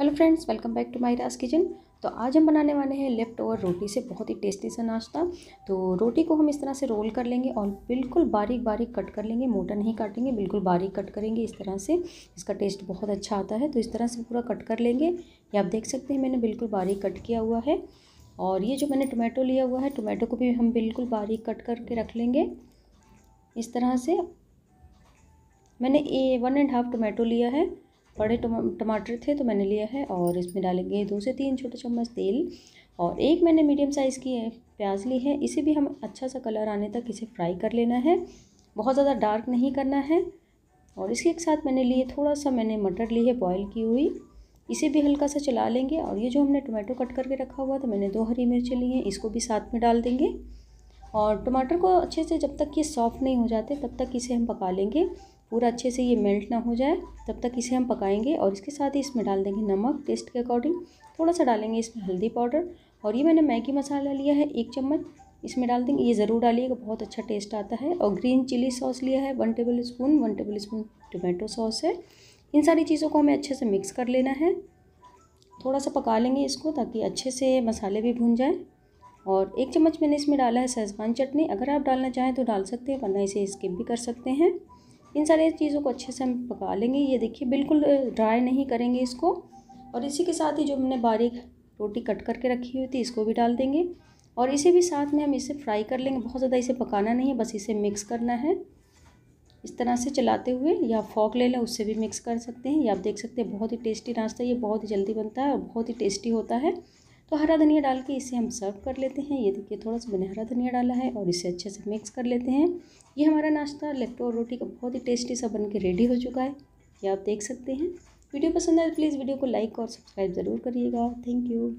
hello friends welcome back to my Raj kitchen तो आज हम बनाने वाले हैं लेफ़्ट ओवर रोटी से बहुत ही टेस्टी सा नाश्ता तो रोटी को हम इस तरह से रोल कर लेंगे और बिल्कुल बारीक बारीक कट कर लेंगे मोटा नहीं काटेंगे बिल्कुल बारीक कट करेंगे इस तरह से इसका टेस्ट बहुत अच्छा आता है तो इस तरह से पूरा कट कर लेंगे ये आप देख सकते हैं मैंने बिल्कुल बारीक कट किया हुआ है और ये जो मैंने टोमेटो लिया हुआ है टोमेटो को भी हम बिल्कुल बारीक कट करके रख लेंगे इस तरह से मैंने a one and half tomato लिया है बड़े टमाटर थे तो मैंने लिया है और इसमें डालेंगे दो से तीन छोटे चम्मच तेल और एक मैंने मीडियम साइज़ की प्याज ली है इसे भी हम अच्छा सा कलर आने तक इसे फ्राई कर लेना है बहुत ज़्यादा डार्क नहीं करना है और इसके एक साथ मैंने लिए थोड़ा सा मैंने मटर ली है बॉईल की हुई इसे भी हल्का सा चला लेंगे और ये जो हमने टमाटो कट करके रखा हुआ था मैंने दो हरी मिर्चें ली हैं इसको भी साथ में डाल देंगे और टमाटर को अच्छे से जब तक ये सॉफ्ट नहीं हो जाते तब तक इसे हम पका लेंगे पूरा अच्छे से ये मेल्ट ना हो जाए तब तक इसे हम पकाएंगे और इसके साथ ही इसमें डाल देंगे नमक टेस्ट के अकॉर्डिंग थोड़ा सा डालेंगे इसमें हल्दी पाउडर और ये मैंने मैगी मसाला लिया है एक चम्मच इसमें डाल देंगे ये ज़रूर डालिएगा बहुत अच्छा टेस्ट आता है और ग्रीन चिली सॉस लिया है one tablespoon one tablespoon tomato sauce है इन सारी चीज़ों को हमें अच्छे से मिक्स कर लेना है थोड़ा सा पका लेंगे इसको ताकि अच्छे से मसाले भी भून जाएँ और एक चम्मच मैंने इसमें डाला है शेजवान चटनी अगर आप डालना चाहें तो डाल सकते हैं वरना इसे स्किप भी कर सकते हैं इन सारी चीज़ों को अच्छे से हम पका लेंगे ये देखिए बिल्कुल ड्राई नहीं करेंगे इसको और इसी के साथ ही जो हमने बारीक रोटी कट करके रखी हुई थी इसको भी डाल देंगे और इसे भी साथ में हम इसे फ्राई कर लेंगे बहुत ज़्यादा इसे पकाना नहीं है बस इसे मिक्स करना है इस तरह से चलाते हुए या फॉक ले लें उससे भी मिक्स कर सकते हैं या आप देख सकते हैं बहुत ही टेस्टी नाश्ता ये बहुत ही जल्दी बनता है और बहुत ही टेस्टी होता है तो हरा धनिया डाल के इसे हम सर्व कर लेते हैं ये देखिए थोड़ा सा मैंने हरा धनिया डाला है और इसे अच्छे से मिक्स कर लेते हैं ये हमारा नाश्ता लेफ्ट और रोटी का बहुत ही टेस्टी सा बन के रेडी हो चुका है ये आप देख सकते हैं वीडियो पसंद आए तो प्लीज़ वीडियो को लाइक और सब्सक्राइब ज़रूर करिएगा थैंक यू